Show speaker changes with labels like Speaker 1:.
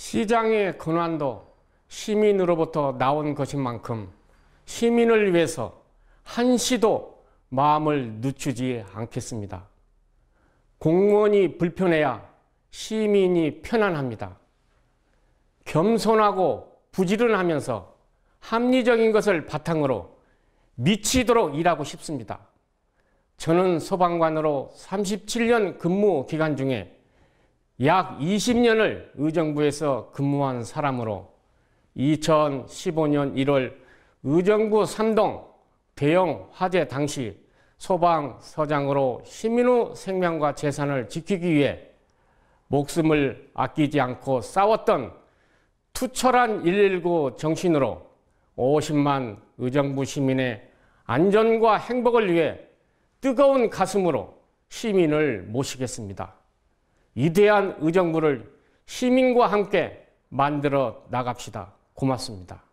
Speaker 1: 시장의 권한도 시민으로부터 나온 것인 만큼 시민을 위해서 한시도 마음을 늦추지 않겠습니다. 공무원이 불편해야 시민이 편안합니다. 겸손하고 부지런하면서 합리적인 것을 바탕으로 미치도록 일하고 싶습니다. 저는 소방관으로 37년 근무 기간 중에 약 20년을 의정부에서 근무한 사람으로 2015년 1월 의정부 3동 대형 화재 당시 소방서장으로 시민의 생명과 재산을 지키기 위해 목숨을 아끼지 않고 싸웠던 투철한 119 정신으로 50만 의정부 시민의 안전과 행복을 위해 뜨거운 가슴으로 시민을 모시겠습니다. 위대한 의정부를 시민과 함께 만들어 나갑시다. 고맙습니다.